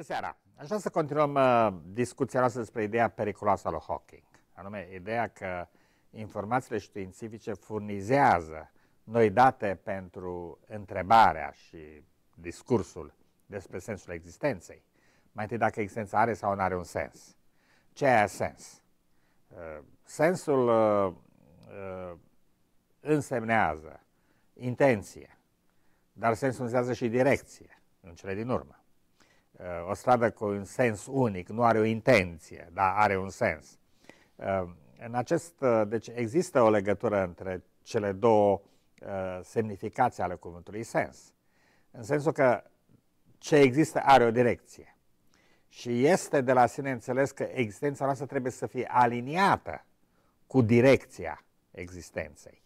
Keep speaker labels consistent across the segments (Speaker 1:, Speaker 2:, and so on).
Speaker 1: Bună seara! Aș vrea să continuăm uh, discuția noastră despre ideea periculoasă a lui Hawking, anume ideea că informațiile științifice furnizează noi date pentru întrebarea și discursul despre sensul existenței. Mai întâi dacă existența are sau nu are un sens. Ce e sens? Uh, sensul uh, uh însemnează intenție, dar sensul însemnează și direcție în cele din urmă o stradă cu un sens unic, nu are o intenție, dar are un sens. Ehm, în acest, uh, deci există o legătură între cele două uh, semnificații ale cuvântului sens. În sensul că ce există are o direcție. Și este de la sine înțeles că existența noastră trebuie să fie aliniată cu direcția existenței.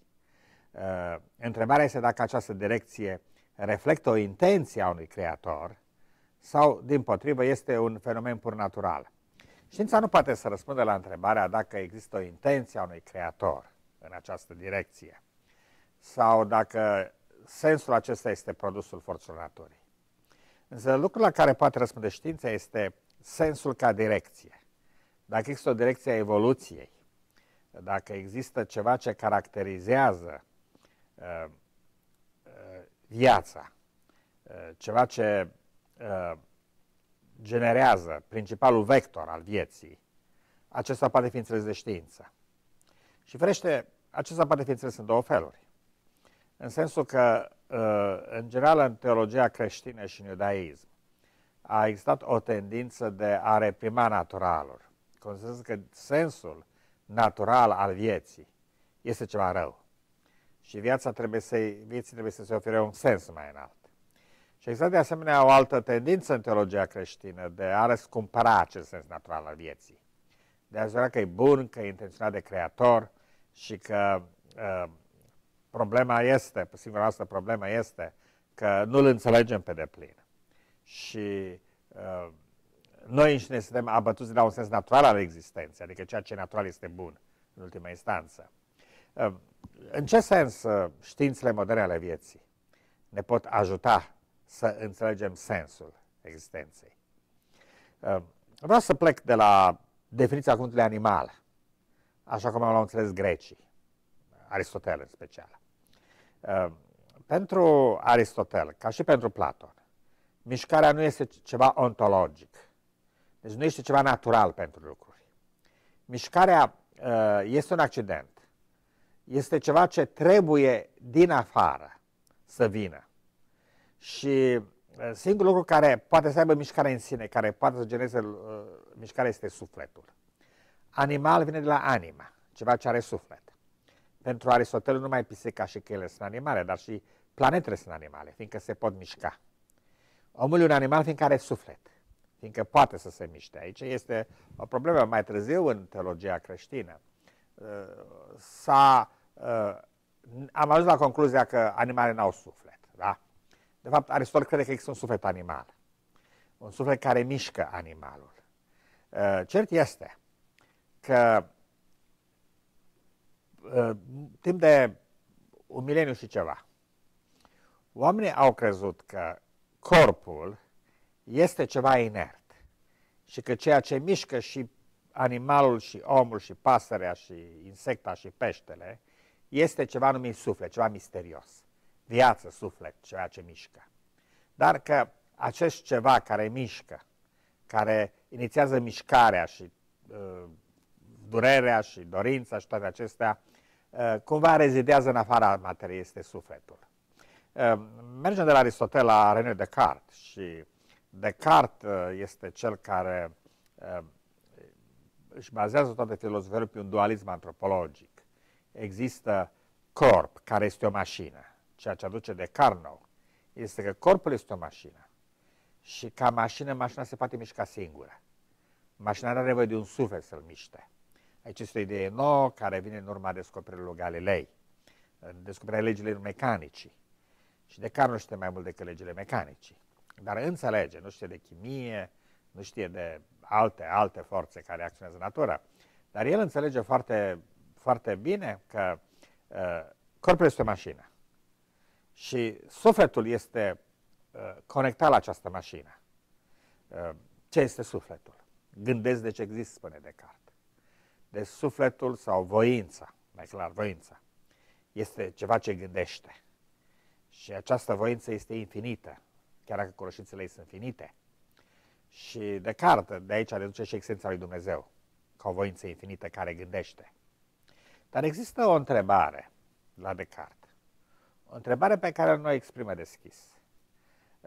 Speaker 1: Ehm, întrebarea este dacă această direcție reflectă o intenție a unui creator sau, din potrivă, este un fenomen pur natural? Știința nu poate să răspundă la întrebarea dacă există o intenție a unui creator în această direcție sau dacă sensul acesta este produsul forțelor naturii. Însă lucrul la care poate răspunde știința este sensul ca direcție. Dacă există o direcție a evoluției, dacă există ceva ce caracterizează uh, uh, viața, uh, ceva ce Uh, generează principalul vector al vieții, acesta poate fi înțeles de știință. Și ferește, acesta poate fi înțeles în două feluri. În sensul că, uh, în general, în teologia creștină și în iudaism, a existat o tendință de a reprima naturalul. Consens că sensul natural al vieții este ceva rău. Și viața trebuie să vieții trebuie să se ofere un sens mai înalt. Și există de asemenea o altă tendință în teologia creștină de a răscumpăra acest sens natural al vieții. De a zura că e bun, că e intenționat de creator și că uh, problema este, singura noastră problemă este că nu-l înțelegem pe deplin. Și uh, noi înșine suntem abătuți de la un sens natural al existenței, adică ceea ce natural este bun în ultima instanță. Uh, în ce sens uh, științele moderne ale vieții ne pot ajuta să înțelegem sensul existenței. Uh, vreau să plec de la definiția cuvântului animal, așa cum am înțeles grecii, Aristotel în special. Uh, pentru Aristotel, ca și pentru Platon, mișcarea nu este ceva ontologic, deci nu este ceva natural pentru lucruri. Mișcarea uh, este un accident, este ceva ce trebuie din afară să vină. Și uh, singurul lucru care poate să aibă mișcare în sine, care poate să genereze uh, mișcare, este sufletul. Animal vine de la anima, ceva ce are suflet. Pentru Aristotel nu mai pisica și cheile sunt animale, dar și planetele sunt animale, fiindcă se pot mișca. Omul e un animal fiindcă are suflet, fiindcă poate să se miște. Aici este o problemă mai târziu în teologia creștină. Uh, s-a, uh, am ajuns la concluzia că animalele n-au suflet de fapt, Aristotel crede că există un suflet animal, un suflet care mișcă animalul. Uh, cert este că uh, timp de un mileniu și ceva, oamenii au crezut că corpul este ceva inert și că ceea ce mișcă și animalul și omul și pasărea și insecta și peștele este ceva numit suflet, ceva misterios viață, suflet, ceea ce mișcă. Dar că acest ceva care mișcă, care inițiază mișcarea și uh, durerea și dorința și toate acestea, uh, cumva rezidează în afara materiei, este sufletul. Uh, mergem de la Aristotel la René Descartes și Descartes uh, este cel care uh, își bazează toate filozofiile pe un dualism antropologic. Există corp, care este o mașină, ceea ce aduce de Carnot, este că corpul este o mașină și ca mașină, mașina se poate mișca singură. Mașina nu are nevoie de un suflet să-l miște. Aici este o idee nouă care vine în urma descoperirii lui Galilei, descoperirea legilor mecanicii. Și de Carnot nu știe mai mult decât legile mecanicii, dar înțelege, nu știe de chimie, nu știe de alte, alte forțe care acționează natura. Dar el înțelege foarte, foarte bine că uh, corpul este o mașină și sufletul este uh, conectat la această mașină. Uh, ce este sufletul? Gândesc ce există, spune Descartes. Deci sufletul sau voința, mai clar voința, este ceva ce gândește. Și această voință este infinită, chiar dacă cunoștințele ei sunt finite. Și Descartes de aici reduce și existența lui Dumnezeu, ca o voință infinită care gândește. Dar există o întrebare la Descartes o întrebare pe care nu o exprimă deschis.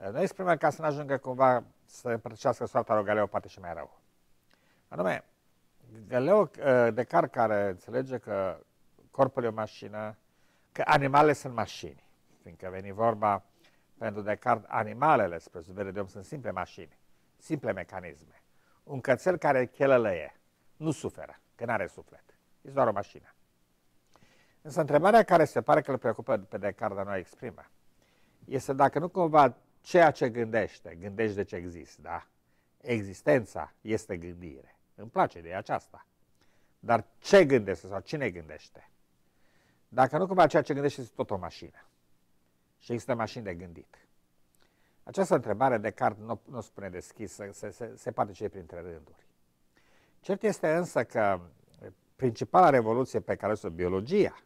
Speaker 1: Eh, nu o exprimă ca să nu ajungă cumva să împărtășească soarta lui Galeo, poate și mai rău. Anume, Galeo eh, de car care înțelege că corpul e o mașină, că animalele sunt mașini, fiindcă veni vorba pentru Descartes, animalele, spre subire de om, sunt simple mașini, simple mecanisme. Un cățel care chelălăie nu suferă, că nu are suflet. E doar o mașină. Însă întrebarea care se pare că îl preocupă pe Descartes, dar nu o exprimă, este dacă nu cumva ceea ce gândește, gândești de ce există, da? Existența este gândire. Îmi place ideea aceasta. Dar ce gândește sau cine gândește? Dacă nu cumva ceea ce gândește este tot o mașină. Și există mașini de gândit. Această întrebare Descartes nu, nu spune deschis, se, se, se poate cei printre rânduri. Cert este însă că principala revoluție pe care o biologia,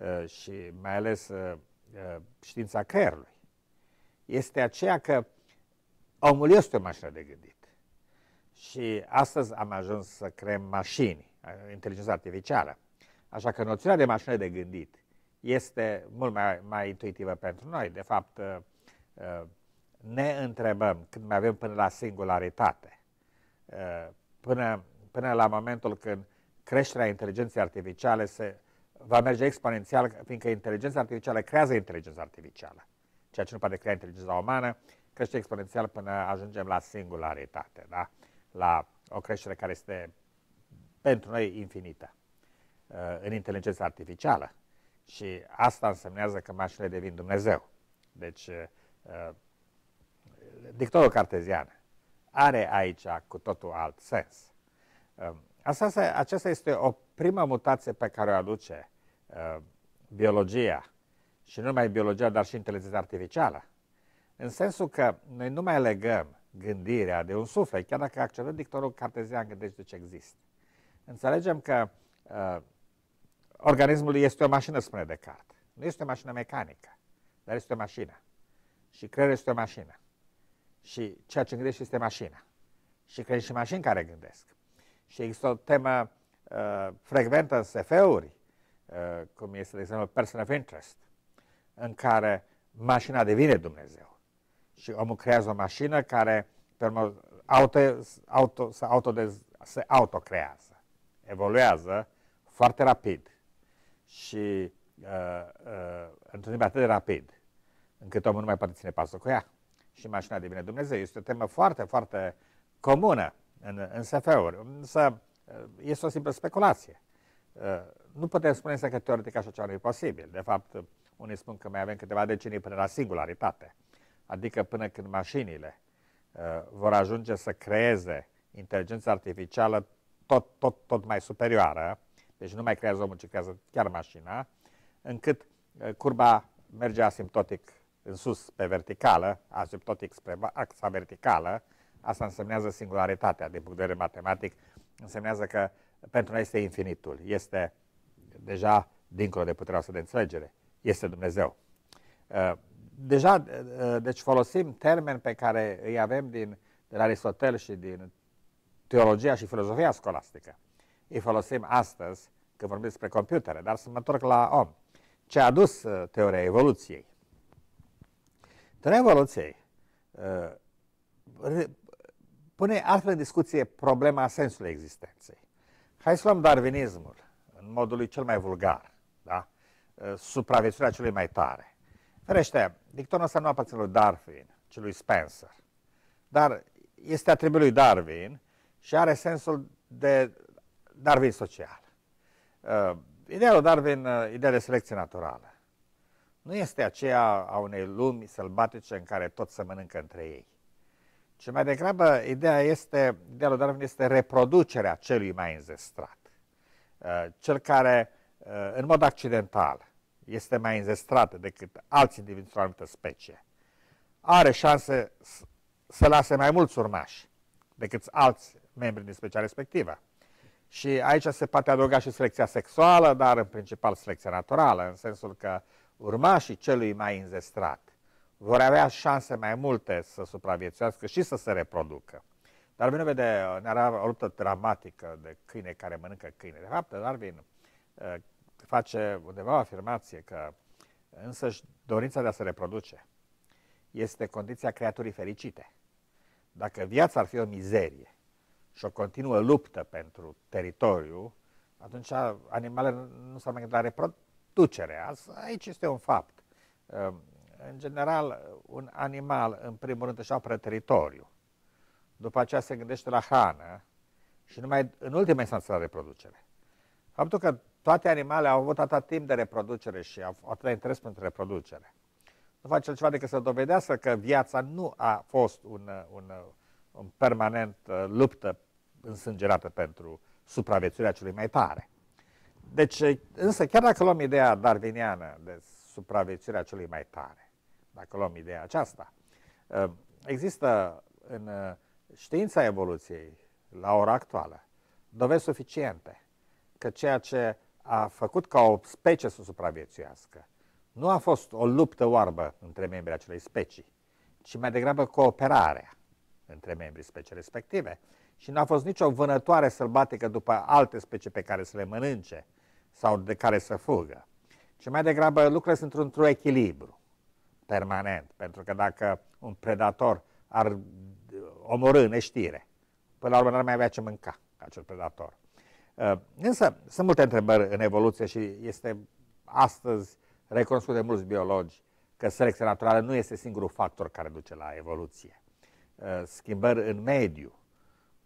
Speaker 1: Uh, și mai ales uh, uh, știința creierului, este aceea că omul este o mașină de gândit. Și astăzi am ajuns să creăm mașini, inteligența artificială. Așa că noțiunea de mașină de gândit este mult mai, mai intuitivă pentru noi. De fapt, ne întrebăm când mai avem până la singularitate, până, până la momentul când creșterea inteligenței artificiale se va merge exponențial, fiindcă inteligența artificială creează inteligența artificială. Ceea ce nu poate crea inteligența umană crește exponențial până ajungem la singularitate, da? la o creștere care este pentru noi infinită uh, în inteligența artificială. Și asta însemnează că mașinile devin Dumnezeu. Deci, uh, dictorul cartezian are aici cu totul alt sens. Uh, asta, aceasta este o prima mutație pe care o aduce uh, biologia, și nu numai biologia, dar și inteligența artificială, în sensul că noi nu mai legăm gândirea de un suflet, chiar dacă acceptăm dictorul cartezian gândește ce există. Înțelegem că uh, organismul este o mașină, spune Descartes. Nu este o mașină mecanică, dar este o mașină. Și creierul este o mașină. Și ceea ce gândește este mașina. Și creierul și mașini care gândesc. Și există o temă Uh, frecventă SF-uri, uh, cum este, de exemplu, person of interest, în care mașina devine Dumnezeu. Și omul creează o mașină care, pe urmă, auto, auto, se, auto se autocrează, evoluează foarte rapid și uh, uh, într-un timp atât de rapid încât omul nu mai poate ține pasul cu ea. Și mașina devine Dumnezeu. Este o temă foarte, foarte comună în, în SF-uri. Însă, este o simplă speculație. Uh, nu putem spune însă că teoretic așa ceva nu e posibil. De fapt, unii spun că mai avem câteva decenii până la singularitate, adică până când mașinile uh, vor ajunge să creeze inteligența artificială tot, tot, tot mai superioară, deci nu mai creează omul, ci creează chiar mașina, încât uh, curba merge asimptotic în sus, pe verticală, asimptotic spre axa verticală, asta însemnează singularitatea din punct de vedere matematic, însemnează că pentru noi este infinitul, este deja dincolo de puterea să de înțelegere, este Dumnezeu. Uh, deja, uh, uh, deci folosim termeni pe care îi avem din, de la Aristotel și din teologia și filozofia scolastică. Îi folosim astăzi când vorbim despre computere, dar să mă întorc la om. Ce a adus teoria evoluției? Teoria evoluției pune altfel în discuție problema sensului existenței. Hai să luăm darwinismul în modul lui cel mai vulgar, da? Eh, supraviețuirea celui mai tare. Ferește, dictonul ăsta nu aparține lui Darwin, ci lui Spencer. Dar este atribuit lui Darwin și are sensul de Darwin social. Uh, ideea lui Darwin, uh, ideea de selecție naturală, nu este aceea a unei lumi sălbatice în care tot se mănâncă între ei. Ce mai degrabă ideea este, ideea lui Darwin este reproducerea celui mai înzestrat. Uh, cel care, uh, în mod accidental, este mai înzestrat decât alți indivizi într-o anumită specie, are șanse să lase mai mulți urmași decât alți membri din specia respectivă. Și aici se poate adăuga și selecția sexuală, dar în principal selecția naturală, în sensul că urmașii celui mai înzestrat vor avea șanse mai multe să supraviețuiască și să se reproducă. Darwin vede, era o luptă dramatică de câine care mănâncă câine. De fapt, Darwin uh, face undeva o afirmație că însăși dorința de a se reproduce este condiția creaturii fericite. Dacă viața ar fi o mizerie și o continuă luptă pentru teritoriu, atunci animalele nu s-ar mai gândi la reproducere. Aici este un fapt. Uh, în general, un animal, în primul rând, își apără teritoriu. După aceea se gândește la hrană și numai în ultima instanță la reproducere. Faptul că toate animalele au avut atât timp de reproducere și au atât interes pentru reproducere, nu face altceva decât să dovedească că viața nu a fost un, un, un permanent uh, luptă însângerată pentru supraviețuirea celui mai tare. Deci, însă, chiar dacă luăm ideea darwiniană de supraviețuirea celui mai tare, dacă luăm ideea aceasta. Uh, există în uh, știința evoluției, la ora actuală, dovezi suficiente că ceea ce a făcut ca o specie să supraviețuiască nu a fost o luptă oarbă între membrii acelei specii, ci mai degrabă cooperarea între membrii specii respective și nu a fost nicio vânătoare sălbatică după alte specii pe care să le mănânce sau de care să fugă, ci mai degrabă lucrurile sunt într-un echilibru permanent, pentru că dacă un predator ar omorâ neștire, până la urmă n-ar mai avea ce mânca acel predator. Uh, însă sunt multe întrebări în evoluție și este astăzi recunoscut de mulți biologi că selecția naturală nu este singurul factor care duce la evoluție. Uh, schimbări în mediu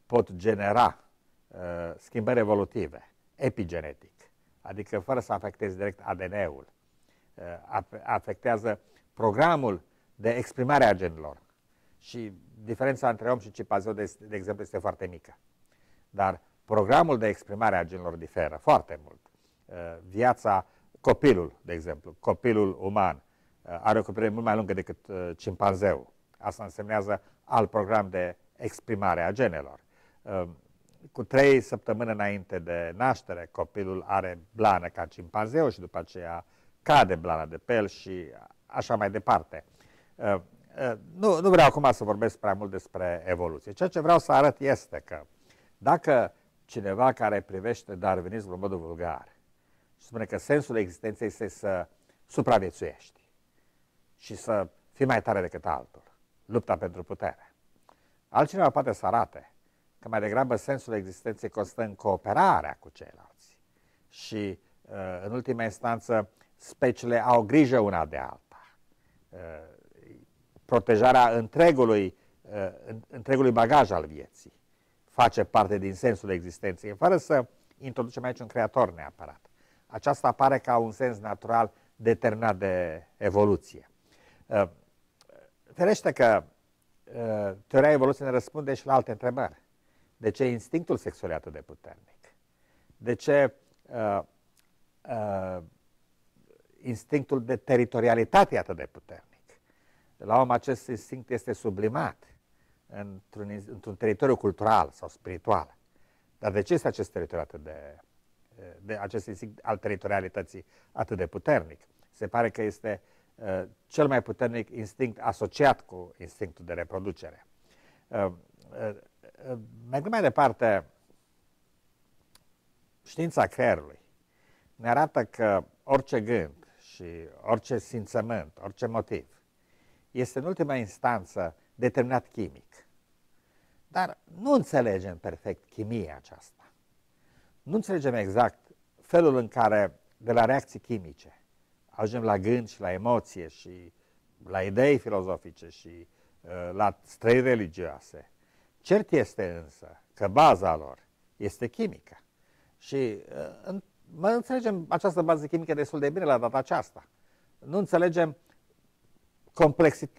Speaker 1: pot genera uh, schimbări evolutive, epigenetic, adică fără să afectezi direct ADN-ul. Afectează programul de exprimare a genelor. Și diferența între om și cipazeu, de, de exemplu, este foarte mică. Dar programul de exprimare a genelor diferă foarte mult. Uh, viața, copilul, de exemplu, copilul uman, uh, are o copilărie mult mai lungă decât uh, cimpanzeu. Asta însemnează alt program de exprimare a genelor. Cu trei săptămâni înainte de naștere, copilul are blană ca cimpanzeu și după aceea cade blana de pe el și așa mai departe. Uh, uh, nu, nu vreau acum să vorbesc prea mult despre evoluție. Ceea ce vreau să arăt este că dacă cineva care privește darvinismul în modul vulgar și spune că sensul existenței este să supraviețuiești și să fii mai tare decât altul, lupta pentru putere. Altcineva poate să arate că mai degrabă sensul existenței constă în cooperarea cu ceilalți și, uh, în ultima instanță, speciile au grijă una de alta. Uh, protejarea întregului, uh, întregului bagaj al vieții face parte din sensul existenței, fără să introducem aici un creator neapărat. Aceasta apare ca un sens natural determinat de evoluție. Uh, ferește că teoria evoluției ne răspunde și la alte întrebări. De ce instinctul sexual e atât de puternic? De ce uh, uh, instinctul de teritorialitate atât de puternic. La om acest instinct este sublimat într-un, într-un teritoriu cultural sau spiritual. Dar de ce este acest teritoriu atât de, de acest instinct al teritorialității atât de puternic? Se pare că este uh, cel mai puternic instinct asociat cu instinctul de reproducere. Uh, uh, mergând mai departe, știința creierului ne arată că orice gând și orice simțământ, orice motiv, este în ultima instanță determinat chimic. Dar nu înțelegem perfect chimia aceasta. Nu înțelegem exact felul în care de la reacții chimice ajungem la gând și la emoție și la idei filozofice și uh, la străi religioase. Cert este însă că baza lor este chimică. Și uh, în noi înțelegem această bază chimică destul de bine la data aceasta. Nu înțelegem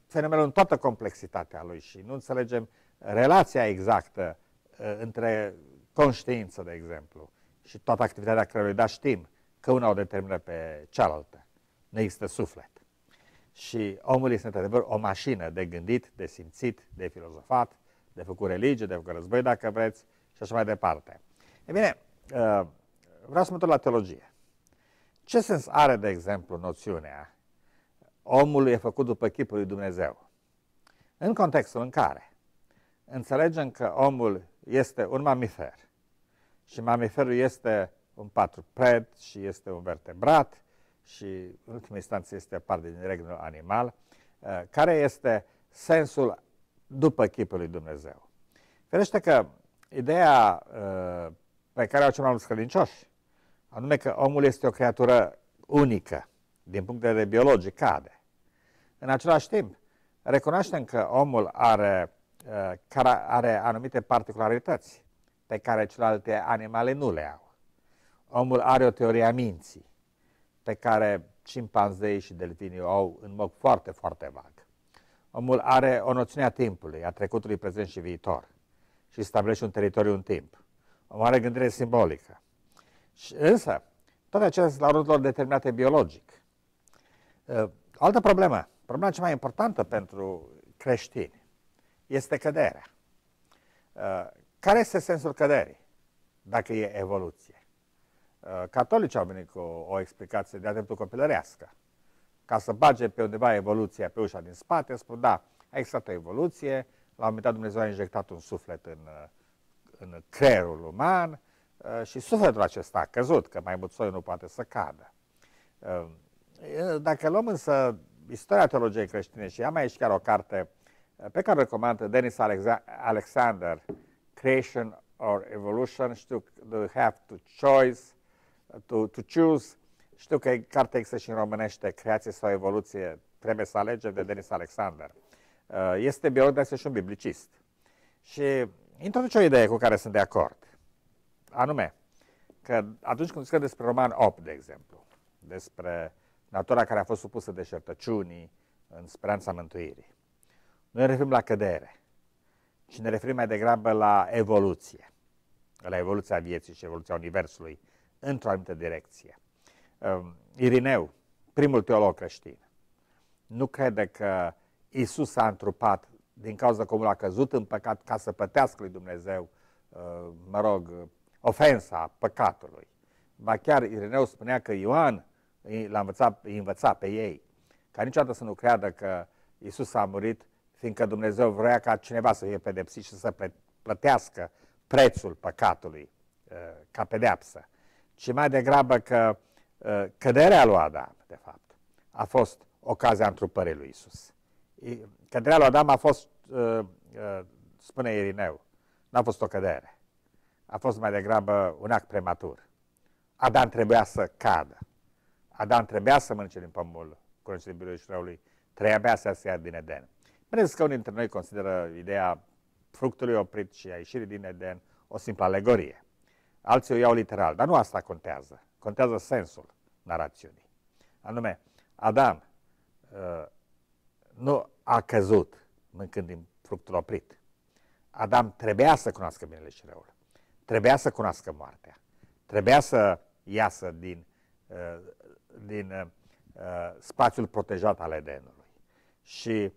Speaker 1: fenomenul în toată complexitatea lui și nu înțelegem relația exactă uh, între conștiință, de exemplu, și toată activitatea creierului, da știm că una o determină pe cealaltă. Nu există suflet. Și omul este, într-adevăr, o mașină de gândit, de simțit, de filozofat, de făcut religie, de făcut război, dacă vreți, și așa mai departe. E bine, uh, vreau să mă duc la teologie. Ce sens are, de exemplu, noțiunea omul e făcut după chipul lui Dumnezeu? În contextul în care înțelegem că omul este un mamifer și mamiferul este un patruped și este un vertebrat și, în ultima instanță, este parte din regnul animal, uh, care este sensul după chipul lui Dumnezeu. Ferește că ideea uh, pe care au cel mai mulți credincioși anume că omul este o creatură unică din punct de vedere biologic, cade. În același timp, recunoaștem că omul are, uh, are anumite particularități pe care celelalte animale nu le au. Omul are o teorie a minții pe care cimpanzei și delfinii o au în mod foarte, foarte vag. Omul are o noțiune a timpului, a trecutului, prezent și viitor și stabilește un teritoriu în timp. Omul are gândire simbolică. Și însă, toate acestea sunt la rândul lor determinate biologic. Ă, altă problemă, problema cea mai importantă pentru creștini este căderea. Ă, care este sensul căderii? Dacă e evoluție. Ă, Catolici au venit cu o explicație de-a dreptul copilărească. Ca să bage pe undeva evoluția pe ușa din spate, spun da, a existat o evoluție, la un moment dat Dumnezeu a injectat un suflet în, în creierul uman, Eh, și sufletul acesta a căzut, că mai mult nu poate să cadă. Eh, eh, dacă luăm însă istoria teologiei creștine și am aici chiar o carte pe care o recomandă Denis Alexander, Creation or Evolution, știu că you have to choose, to, to choose, știu că cartea există și în românește, Creație sau Evoluție, trebuie să alegem de Denis Alexander. Este biolog, dar este și un biblicist. Și introduce o idee cu care sunt de acord. Anume, că atunci când scrie despre Roman 8, de exemplu, despre natura care a fost supusă de șertăciunii în speranța mântuirii, nu ne referim la cădere, ci ne referim mai degrabă la evoluție, la evoluția vieții și evoluția Universului într-o anumită direcție. Ehm, Irineu, primul teolog creștin, nu crede că Isus s-a întrupat din cauza că omul a căzut în păcat ca să pătească lui Dumnezeu, ehm, mă rog, ofensa, păcatului. Ba chiar Ireneu spunea că Ioan l-a învățat, învăța pe ei, ca niciodată să nu creadă că Isus a murit fiindcă Dumnezeu vrea ca cineva să fie pedepsit și să plătească prețul păcatului uh, ca pedeapsă, ci mai degrabă că uh, căderea lui Adam, de fapt, a fost ocazia întrupării lui Isus. Căderea lui Adam a fost, uh, spune Irineu, n-a fost o cădere a fost mai degrabă un act prematur. Adam trebuia să cadă. Adam trebuia să mănânce din pomul cunoștinței și răului, trebuia să se ia din Eden. Bineînțeles că unii dintre noi consideră ideea fructului oprit și a ieșirii din Eden o simplă alegorie. Alții o iau literal, dar nu asta contează. Contează sensul narațiunii. Anume, Adam uh, nu a căzut mâncând din fructul oprit. Adam trebuia să cunoască binele și răul. Trebuia să cunoască moartea. Trebuia să iasă din, uh, din uh, uh, spațiul protejat al Edenului. Și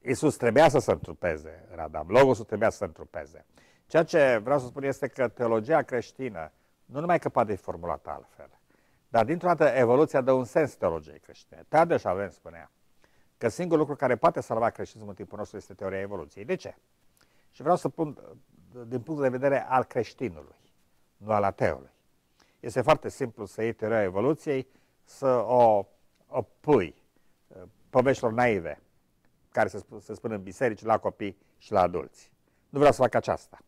Speaker 1: Isus trebuia să se întrupeze în Adam. Logosul trebuia să se întrupeze. Ceea ce vreau să spun este că teologia creștină nu numai că poate fi formulată altfel, dar dintr-o dată evoluția dă un sens teologiei creștine. Tadeusz Avren spunea că singurul lucru care poate salva creștinismul în timpul nostru este teoria evoluției. De ce? Și vreau să pun din punct de vedere al creștinului, nu al ateului. Este foarte simplu să iei teoria evoluției, să o, o pui uh, poveștilor naive, care se, sp- se spun în biserici, la copii și la adulți. Nu vreau să fac aceasta.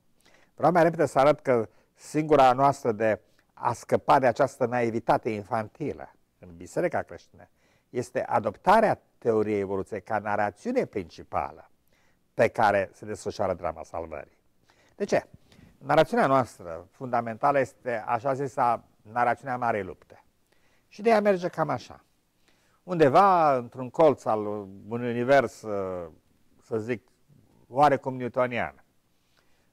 Speaker 1: Vreau mai repede să arăt că singura noastră de a scăpa de această naivitate infantilă în biserica creștină este adoptarea teoriei evoluției ca narațiune principală pe care se desfășoară drama salvării. De ce? Narațiunea noastră fundamentală este așa zisa narațiunea Marei Lupte. Și de ea merge cam așa. Undeva într-un colț al unui univers, uh, să zic, oarecum newtonian,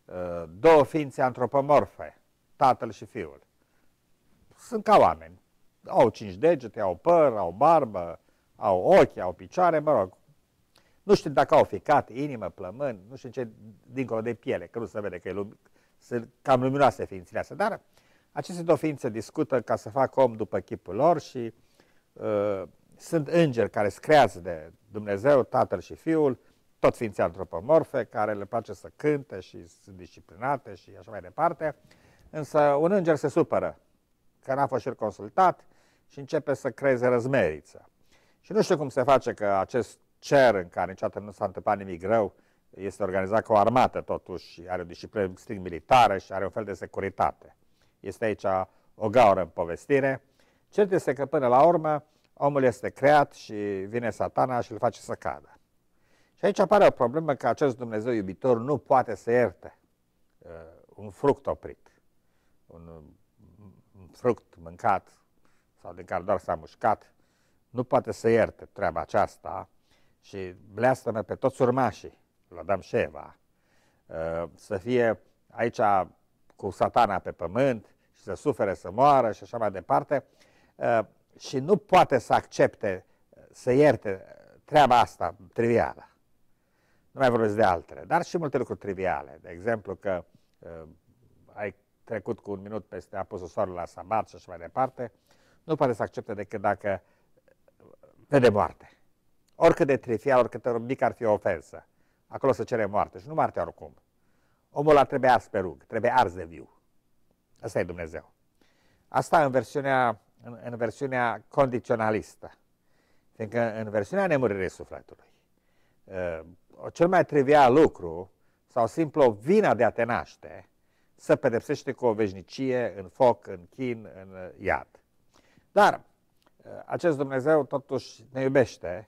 Speaker 1: uh, două ființe antropomorfe, tatăl și fiul, sunt ca oameni. Au cinci degete, au păr, au barbă, au ochi, au picioare, mă rog, nu știu dacă au ficat, inimă, plămân, nu știu ce, dincolo de piele, că nu se vede că e lumi, sunt cam luminoase ființele astea, dar aceste două ființe discută ca să facă om după chipul lor și uh, sunt îngeri care se creează de Dumnezeu, Tatăl și Fiul, tot ființe antropomorfe, care le place să cânte și sunt disciplinate și așa mai departe, însă un înger se supără că n-a fost și consultat și începe să creeze răzmeriță. Și nu știu cum se face că acest cer în care niciodată nu s-a întâmplat nimic rău, este organizat cu o armată totuși, are o disciplină strict militară și are un fel de securitate. Este aici o gaură în povestire. Cert este că până la urmă omul este creat și vine satana și îl face să cadă. Și aici apare o problemă că acest Dumnezeu iubitor nu poate să ierte uh, un fruct oprit, un, un fruct mâncat sau din care doar s-a mușcat, nu poate să ierte treaba aceasta, și bleastămă pe toți urmașii lui Adam și Eva, uh, să fie aici cu satana pe pământ și să sufere, să moară și așa mai departe uh, și nu poate să accepte, să ierte treaba asta trivială. Nu mai vorbesc de altele, dar și multe lucruri triviale. De exemplu că uh, ai trecut cu un minut peste apusul soarelui la sabat și așa mai departe, nu poate să accepte decât dacă vede moarte oricât de trifial, oricât de mic ar fi o ofensă. Acolo se cere moarte și nu moarte oricum. Omul ăla trebuie ars pe rug, trebuie ars de viu. Asta e Dumnezeu. Asta în versiunea, în, în versiunea condiționalistă. Fiindcă în versiunea nemuririi sufletului, uh, cel mai trivial lucru, sau simplu vina de a te naște, să pedepsește cu o veșnicie în foc, în chin, în iad. Dar uh, acest Dumnezeu totuși ne iubește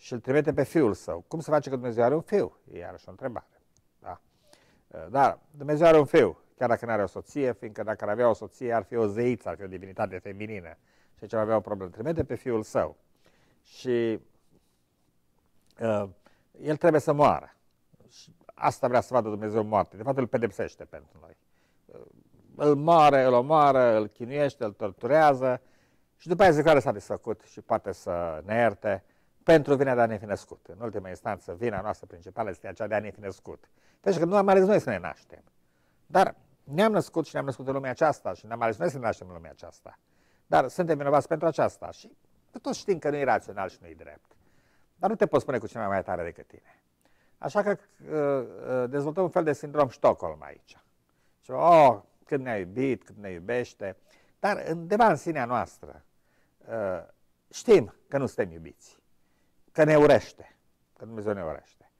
Speaker 1: și îl trimite pe fiul său. Cum se face că Dumnezeu are un fiu? E iarăși o întrebare. Da? Ă, dar Dumnezeu are un fiu, chiar dacă nu are o soție, fiindcă dacă ar avea o soție, ar fi o zeiță, ar fi o divinitate feminină. Și ce avea o problemă. Trimite pe fiul său. Și uh, el trebuie să moară. Și asta vrea să vadă Dumnezeu moarte. De fapt, îl pedepsește pentru noi. Uh, îl moare, îl omoară, îl chinuiește, îl torturează și după aia zic, care s-a desfăcut și poate să ne ierte pentru vina de a ne fi născut. În ultima instanță, vina noastră principală este aceea de a ne fi născut. Deci că nu am ales noi să ne naștem. Dar ne-am născut și ne-am născut în lumea aceasta și ne-am ales noi să ne naștem în lumea aceasta. Dar suntem vinovați pentru aceasta și toți știm că nu e rațional și nu e drept. Dar nu te poți spune cu cineva mai tare decât tine. Așa că uh, uh, dezvoltăm un fel de sindrom Stockholm aici. Și, oh, cât ne-a iubit, cât ne iubește. Dar undeva în sinea noastră uh, știm că nu suntem iubiți că ne urește, că Dumnezeu ne urește.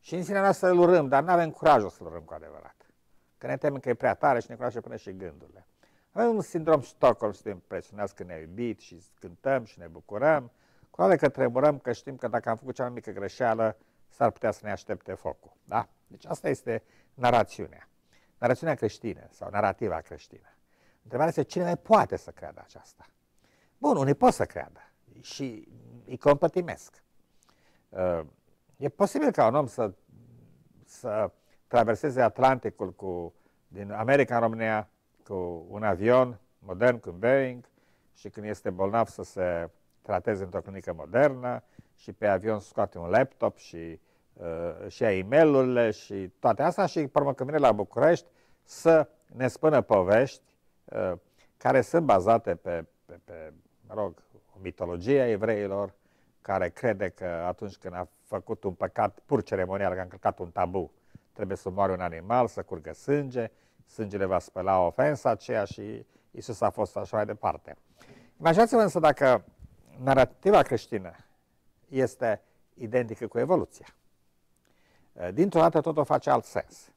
Speaker 1: Și în sinea noastră îl urâm, dar nu avem curajul să-l urâm cu adevărat. Că ne temem că e prea tare și ne cunoaște până și gândurile. Avem un sindrom Stockholm, suntem impresionați că ne iubit și cântăm și ne bucurăm, cu toate că tremurăm că știm că dacă am făcut cea mai mică greșeală, s-ar putea să ne aștepte focul. Da? Deci asta este narațiunea. Narațiunea creștină sau narativa creștină. Întrebarea este cine mai poate să creadă aceasta? Bun, unii pot să creadă și îi compătimesc. E posibil ca un om să, să traverseze Atlanticul cu, din America în România cu un avion modern, cu un Boeing, și când este bolnav să se trateze într-o clinică modernă și pe avion scoate un laptop și, uh, și e mail și toate astea și până când vine la București să ne spună povești uh, care sunt bazate pe, pe, pe mă rog, mitologia evreilor, care crede că atunci când a făcut un păcat pur ceremonial, că a încălcat un tabu, trebuie să moare un animal, să curgă sânge, sângele va spăla ofensa aceea și Isus a fost așa mai departe. Imaginați-vă însă dacă narativa creștină este identică cu evoluția. Eh, dintr-o dată totul face alt sens.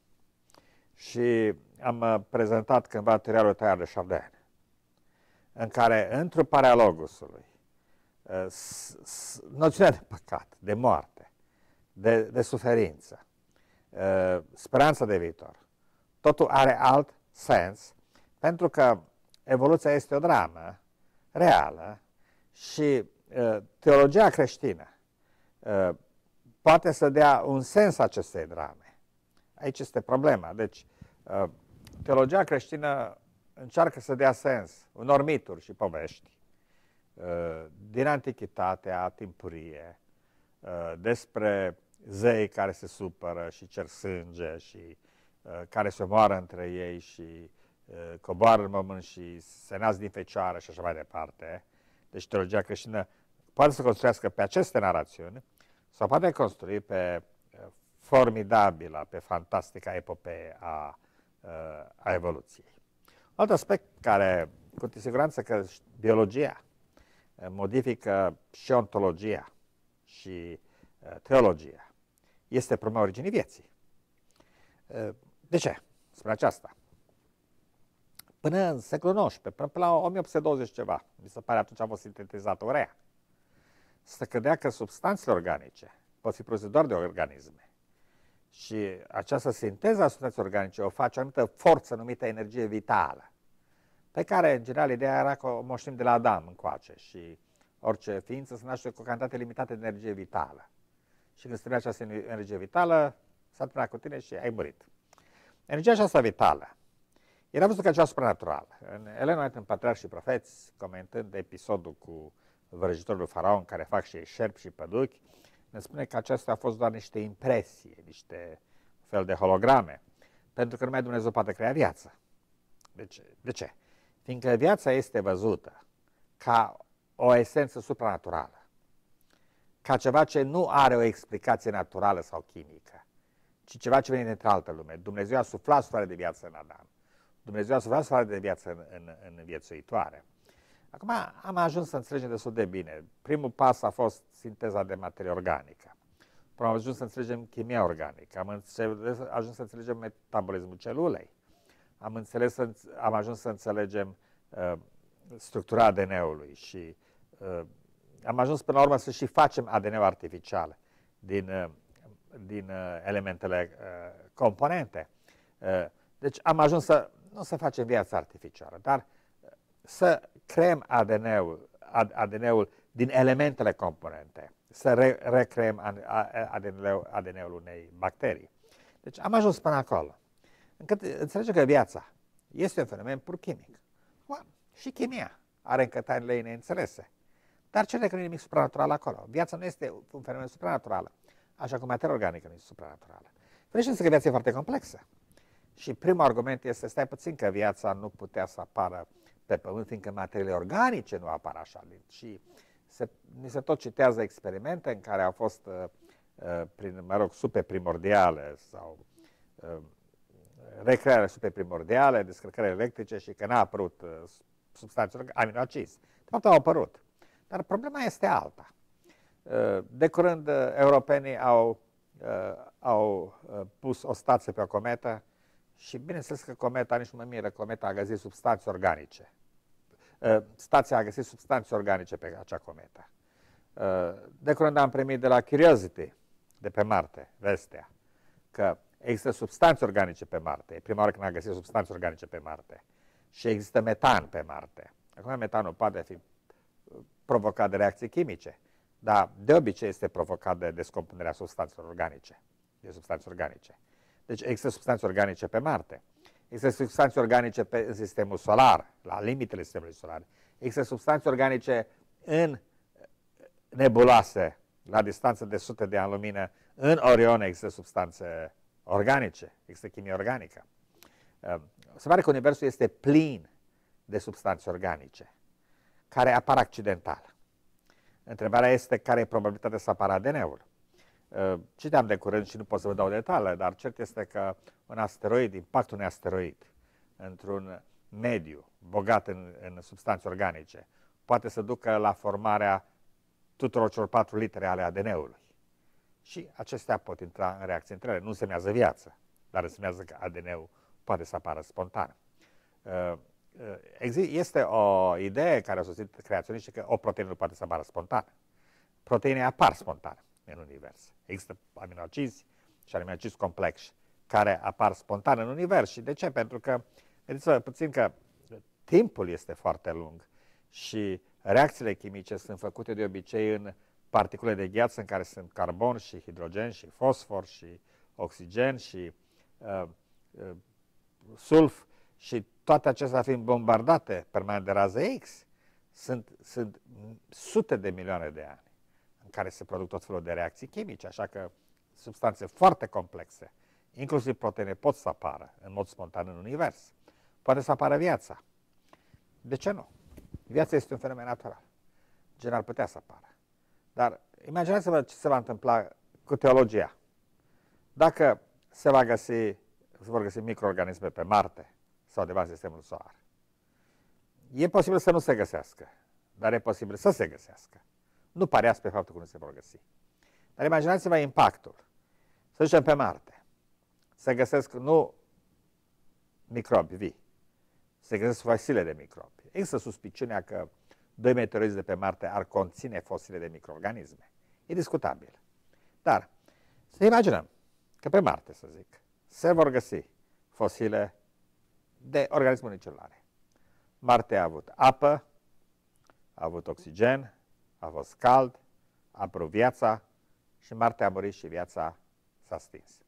Speaker 1: Și am eh, prezentat cândva teoria lui Tear de Chardin, în care întruparea logosului, Eh, noțiunea de păcat, de moarte, de, de suferință, eh, speranța de viitor. Totul are alt sens pentru că evoluția este o dramă eh, reală și teologia creștină poate să dea un sens acestei drame. Aici este problema. Deci, teologia creștină încearcă să dea sens unor mituri și povești Uh, din Antichitatea timpurie uh, despre zei care se supără și cer sânge și uh, care se omoară între ei și coboară în mământ și se nasc din fecioară și așa mai departe. Deci teologia creștină poate să construiască pe aceste narațiuni sau poate construi pe formidabila, pe fantastica epopee a, a evoluției. Alt aspect care, cu siguranță că biologia Eh, modifică și ontologia și eh, teologia. Este problema originii vieții. Eh, de ce? Spre aceasta. Până în secolul XIX, până, la 1820 ceva, mi se pare atunci a fost sintetizată urea, se credea că substanțele organice pot fi produse doar de organisme. Și această sinteză a substanțelor organice o face o anumită forță numită energie vitală pe care, în general, ideea era că o moștim de la Adam încoace și orice ființă se naște cu o cantitate limitată de energie vitală. Și când strânge această energie vitală, s-a terminat cu tine și ai murit. Energia aceasta vitală era văzut ca cea supranaturală. În Elena în Patriarh și Profeți, comentând episodul cu vrăjitorul faraon care fac și ei șerpi și păduchi, ne spune că acestea au fost doar niște impresii, niște fel de holograme, pentru că numai Dumnezeu poate crea viață. Deci, de ce? De ce? Fiindcă viața este văzută ca o esență supranaturală, ca ceva ce nu are o explicație naturală sau chimică, ci ceva ce vine dintr altă lume. Dumnezeu a suflat soare de viață în Adam. Dumnezeu a suflat soare de viață în, în, în viețuitoare. Acum am ajuns să înțelegem destul de bine. Primul pas a fost sinteza de materie organică. Am ajuns să înțelegem chimia organică, am ajuns să înțelegem metabolismul celulei am, înțeles, am ajuns să înțelegem uh, structura ADN-ului și uh, am ajuns până la urmă să și facem ADN-ul artificial din, uh, din uh, elementele uh, componente. Uh, deci am ajuns să, nu să facem viața artificială, dar uh, să creăm ADN-ul, ADN-ul din elementele componente, să re recreăm ADN-ul, ADN-ul unei bacterii. Deci am ajuns până acolo încât înțelege că viața este un fenomen pur chimic. Acum, și chimia are încătanile ei neînțelese. Dar ce că nu e nimic supranatural acolo. Viața nu este un fenomen supranatural, așa cum materia organică nu este supranaturală. Firește că viața e foarte complexă. Și primul argument este, stai puțin că viața nu putea să apară pe pământ, fiindcă materiile organice nu apar așa. Și se, ni se tot citează experimente în care au fost, uh, uh prin, mă rog, supe primordiale sau uh, recrearea superprimordială, descărcările electrice și că n-a apărut uh, substanțe aminoacizi. De fapt, au apărut. Dar problema este alta. Uh, de curând, uh, europenii au, au pus o stație pe o cometă și bineînțeles că cometa, nici nu mă miră, cometa a găsit substanțe organice. Stația a găsit substanțe organice pe acea cometă. De curând am primit de la Curiosity, de pe Marte, vestea, că Există substanțe organice pe Marte. E prima oară când am găsit substanțe organice pe Marte. Și există metan pe Marte. Acum metanul poate fi uh, provocat de reacții chimice, dar de obicei este provocat de descompunerea substanțelor organice. De substanțe organice. Deci există substanțe organice pe Marte. Există substanțe organice pe, în sistemul solar, la limitele sistemului solar. Există substanțe organice în uh, nebuloase, la distanță de sute de ani lumină. În Orion există substanțe organice, există chimie organică. Uh, se pare că Universul este plin de substanțe organice care apar accidental. Întrebarea este care e probabilitatea să apară ADN-ul. Uh, citeam de curând și nu pot să vă dau detalii, dar cert este că un asteroid, impactul unui asteroid într-un mediu bogat în, în substanțe organice, poate să ducă la formarea tuturor celor patru litere ale ADN-ului și acestea pot intra în reacție între ele. Nu semnează viață, dar semnează că ADN-ul poate să apară spontan. Uh, uh, este o idee care a susținut creaționiștii că o proteină nu poate să apară spontan. Proteine apar spontan în univers. Există aminoacizi și aminoacizi complexi care apar spontan în univers. Și de ce? Pentru că, gândiți-vă puțin că timpul este foarte lung și reacțiile chimice sunt făcute de obicei în particule de gheață în care sunt carbon și hidrogen și fosfor și oxigen și uh, uh, sulf și toate acestea fiind bombardate permanent de rază X, sunt, sunt sute de milioane de ani în care se produc tot felul de reacții chimice, așa că substanțe foarte complexe, inclusiv proteine, pot să apară în mod spontan în univers. Poate să apară viața. De ce nu? Viața este un fenomen natural. General putea să apară. Dar imaginați-vă ce se va întâmpla cu teologia. Dacă se, va găsi, se vor găsi microorganisme pe Marte sau bază în sistemul solar, e posibil să nu se găsească, dar e posibil să se găsească. Nu pareați pe faptul că nu se vor găsi. Dar imaginați-vă impactul. Să zicem pe Marte. Să găsesc nu microbi vii, se găsesc fosile de microbi. Există suspiciunea că doi meteoriți de pe Marte ar conține fosile de microorganisme? E discutabil. Dar să imaginăm că pe Marte, să zic, se vor găsi fosile de organisme unicelulare. Marte a avut apă, a avut oxigen, a fost cald, a apărut viața și Marte a murit și viața s-a stins.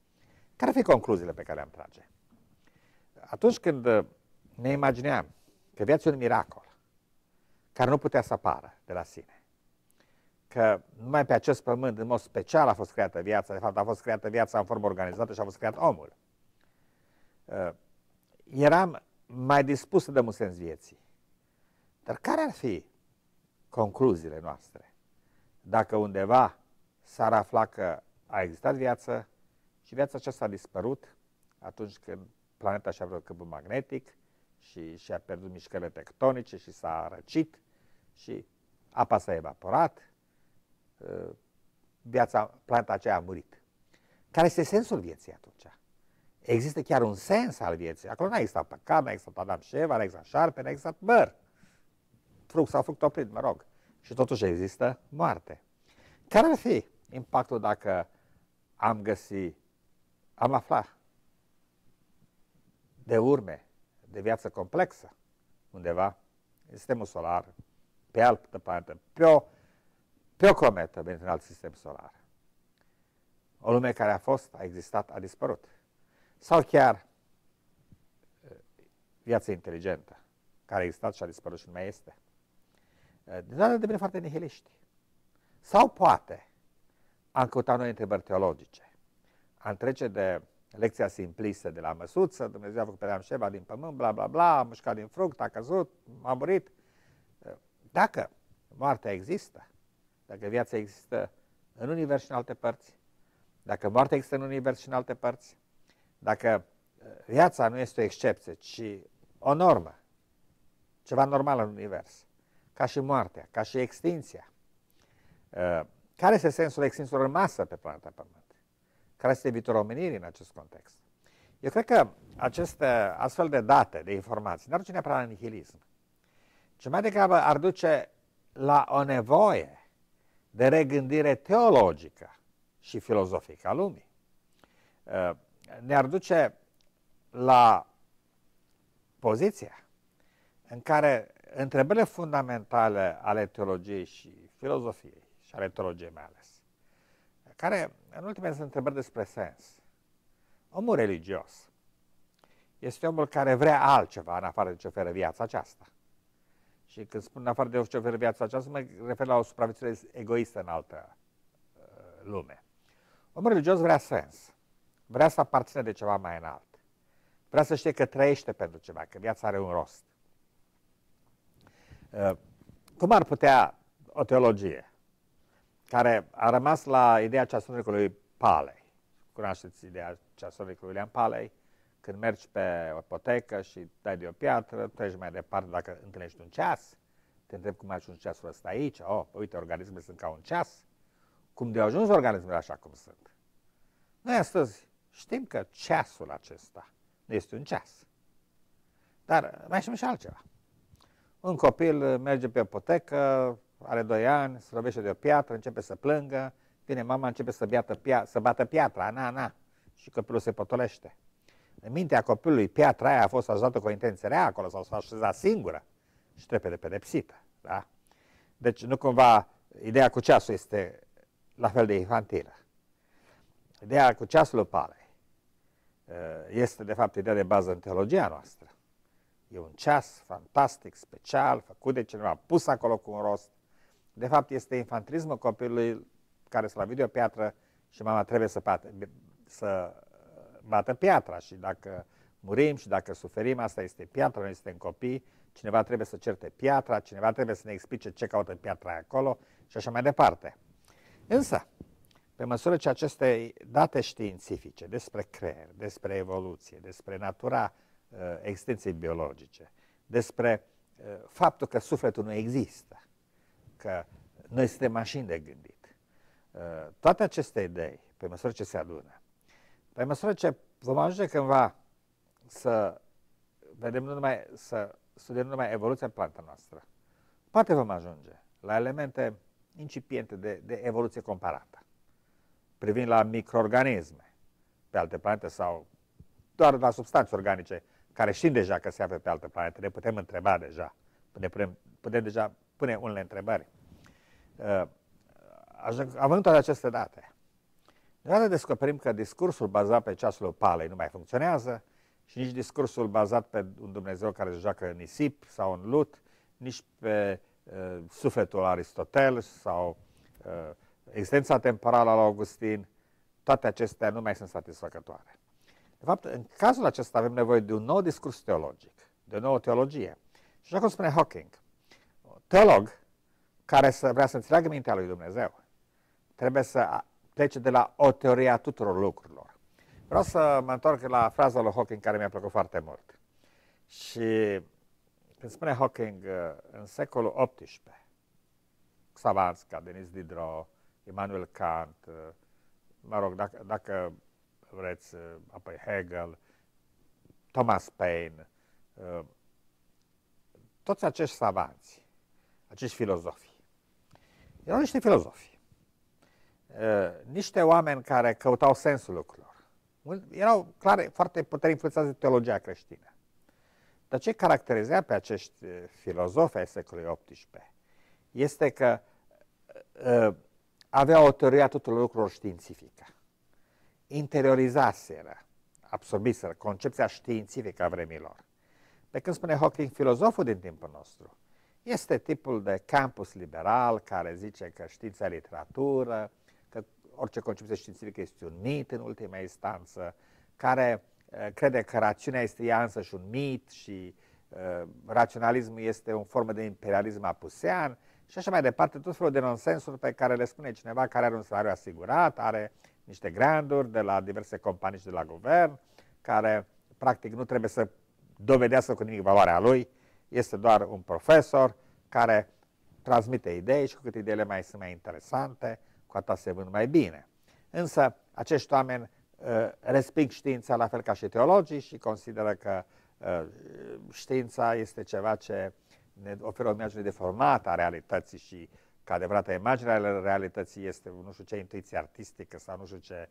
Speaker 1: Care ar fi concluziile pe care am trage? Atunci când uh, ne imagineam că viața e un miracol, care nu putea să apară de la sine. Că numai pe acest pământ, în mod special, a fost creată viața. De fapt, a fost creată viața în formă organizată și a fost creat omul. Uh, eram mai dispus să dăm un sens vieții. Dar care ar fi concluziile noastre? Dacă undeva s-ar afla că a existat viață și viața aceasta a dispărut atunci când planeta și-a vrut câmpul magnetic și și-a pierdut mișcările tectonice și s-a răcit și apa s-a evaporat, uh, viața, planta aceea a murit. Care este sensul vieții atunci? Există chiar un sens al vieții. Acolo n-a existat păcat, n-a existat Adam și Eva, n-a existat șarpe, n-a existat măr. Fruct sau fruct oprit, mă rog. Și totuși există moarte. Care ar fi impactul dacă am găsit, am aflat de urme de viață complexă undeva în sistemul solar, pe altă parte, pe o, pe o cometă venit în alt sistem solar. O lume care a fost, a existat, a dispărut. Sau chiar eh, viața inteligentă, care a existat și a dispărut și nu mai este. Eh, din data devine foarte nihiliști. Sau poate am căutat noi întrebări teologice. Am trece de lecția simplistă de la măsuță, Dumnezeu a făcut pe Adam din pământ, bla bla bla, a mușcat din fruct, a căzut, a murit, dacă moartea există, dacă viața există în univers și în alte părți, dacă moartea există în univers și în alte părți, dacă uh, viața nu este o excepție, ci o normă, ceva normal în univers, ca și moartea, ca și extinția, uh, care este sensul extinților în masă pe planeta Pământ? Care este viitorul omenirii în acest context? Eu cred că aceste astfel de date, de informații, nu ar duce neapărat la nihilism ci mai degrabă ar duce la o nevoie de regândire teologică și filozofică a lumii. Ă, ne-ar duce la poziția în care întrebările fundamentale ale teologiei și filozofiei și ale teologiei mai ales, care în ultimele sunt întrebări despre sens. Omul religios este omul care vrea altceva în afară de ce oferă viața aceasta și când spun în afară de orice oferă viața aceasta, mă refer la o supraviețuire egoistă în altă uh, lume. Omul religios vrea sens. Vrea să aparține de ceva mai înalt. Vrea să știe că trăiește pentru ceva, că viața are un rost. Uh, cum ar putea o teologie care a rămas la ideea ceasornicului Palei, cunoașteți ideea ceasornicului William Palei, uh, când mergi pe o potecă și dai de o piatră, treci mai departe dacă întâlnești un ceas, te întreb cum a ajuns ceasul ăsta aici, oh, uite, organismele sunt ca un ceas, cum de ajuns organismele așa cum sunt. Noi astăzi știm că ceasul acesta nu este un ceas. Dar mai știm și altceva. Un copil merge pe o potecă, are 2 ani, se lovește de o piatră, începe să plângă, vine mama, începe să, pia- să bată piatra, na, na, și copilul se potolește. În mintea copilului, piatra aia a fost așezată cu o intenție rea acolo sau s-a așezat singură și trebuie pedepsită. Da? Deci nu cumva ideea cu ceasul este la fel de infantilă. Ideea cu ceasul pare uh, este de fapt ideea de bază în teologia noastră. E un ceas fantastic, special, făcut de cineva, pus acolo cu un rost. De fapt, este infantilismul copilului care se la video piatră și mama trebuie să, pate, să bată piatra și dacă murim și dacă suferim, asta este piatra, noi suntem copii, cineva trebuie să certe piatra, cineva trebuie să ne explice ce caută piatra acolo și așa mai departe. Însă, pe măsură ce aceste date științifice despre creier, despre evoluție, despre natura uh, biologice, despre uh, faptul că sufletul nu există, că noi suntem mașini de gândit, uh, toate aceste idei, pe măsură ce se adună, pe păi, măsură ce vom ajunge cândva să vedem nu numai, să studiem numai evoluția plantă noastră, poate vom ajunge la elemente incipiente de, de evoluție comparată, privind la microorganisme pe alte planete sau doar la substanțe organice, care știm deja că se află pe alte planete, ne putem întreba deja, ne putem, putem deja pune unele întrebări. Uh, ajung, având toate aceste date, Deodată descoperim că discursul bazat pe ceasul palei nu mai funcționează și nici discursul bazat pe un Dumnezeu care se joacă în nisip sau în lut, nici pe uh, sufletul Aristotel sau uh, existența temporală al Augustin, toate acestea nu mai sunt satisfăcătoare. De fapt, în cazul acesta avem nevoie de un nou discurs teologic, de o nouă teologie. Și așa cum spune Hawking, teolog care să vrea să înțeleagă mintea lui Dumnezeu, trebuie să plece de la o teorie a tuturor lucrurilor. Vreau să mă întorc la fraza lui Hawking care mi-a plăcut foarte mult. Și când spune Hawking, uh, în secolul XVIII, Savanska, Denis Diderot, Immanuel Kant, uh, mă rog, dacă, dacă vreți, uh, apoi Hegel, Thomas Paine, toți acești savanți, acești filozofi, erau niște filozofi Eh, niște oameni care căutau sensul lucrurilor. Erau clar, foarte puternic influențați de teologia creștină. Dar ce caracterizea pe acești eh, filozofi ai secolului XVIII este că uh, eh, aveau o teorie a tuturor lucrurilor științifică. Interiorizaseră, absorbiseră concepția științifică a vremilor. Pe când spune Hawking, filozoful din timpul nostru, este tipul de campus liberal care zice că știința e literatură, orice concepție științifică este un mit în ultima instanță, care eh, crede că rațiunea este ea însăși un mit și uh, raționalismul este o formă de imperialism apusean și așa mai departe, tot felul de nonsensuri pe care le spune cineva care are un salariu asigurat, are niște granduri de la diverse companii și de la guvern, care practic nu trebuie să dovedească cu nimic valoarea lui, este doar un profesor care transmite idei și cu cât ideile mai sunt mai interesante, cu ta se vând mai bine. Însă acești oameni uh, resping știința la fel ca și teologii și consideră că uh, știința este ceva ce ne oferă o imagine deformată a realității și că adevărată imagine a realității este nu știu ce intuiție artistică sau nu știu ce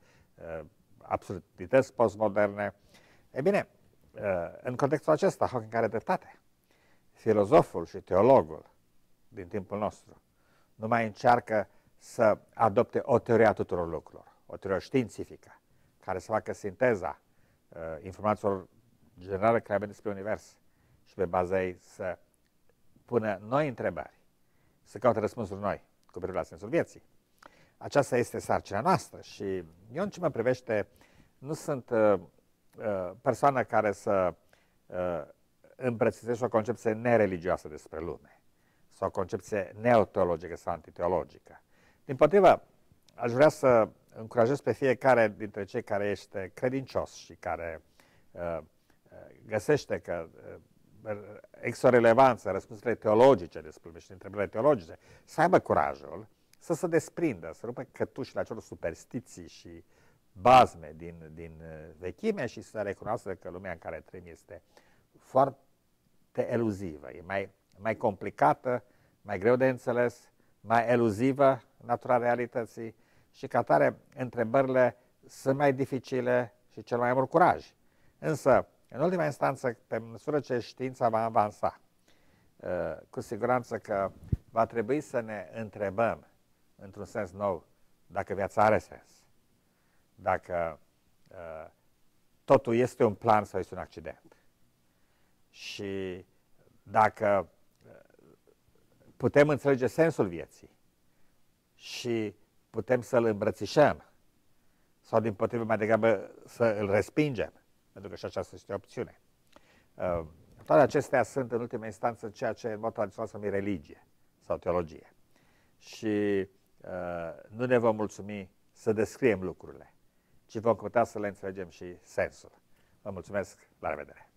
Speaker 1: uh, absurdități postmoderne. E bine, uh, în contextul acesta, Hawking are dreptate. Filozoful și teologul din timpul nostru nu mai încearcă să adopte o teorie a tuturor lucrurilor, o teorie științifică, care să facă sinteza uh, informațiilor generale care avem despre Univers și pe baza ei să pună noi întrebări, să caute răspunsuri noi cu privire la sensul vieții. Aceasta este sarcina noastră și eu în ce mă privește nu sunt uh, uh, persoană care să uh, îmbrățișește o concepție nereligioasă despre lume sau o concepție neoteologică sau antiteologică. Din potriva, aș vrea să încurajez pe fiecare dintre cei care este credincios și care uh, uh găsește că uh, există o relevanță, răspunsurile teologice despre și întrebările teologice, să aibă curajul să se desprindă, să rupă cătușile acelor superstiții și bazme din, din uh, vechime și să recunoască că lumea în care trăim este foarte eluzivă, e mai, mai complicată, mai greu de înțeles, mai eluzivă natura realității și ca tare întrebările sunt mai dificile și cel mai mult curaj. Însă, în ultima instanță, pe măsură ce știința va avansa, uh, cu siguranță că va trebui să ne întrebăm, într-un sens nou, dacă viața are sens, dacă uh, totul este un plan sau este un accident. Și dacă putem înțelege sensul vieții și putem să-l îmbrățișăm sau din potrivă mai degrabă să îl respingem, pentru că și aceasta este o opțiune. Uh, toate acestea sunt în ultima instanță ceea ce în mod tradițional să numește religie sau teologie. Și uh, nu ne vom mulțumi să descriem lucrurile, ci vom putea să le înțelegem și sensul. Vă mulțumesc, la revedere!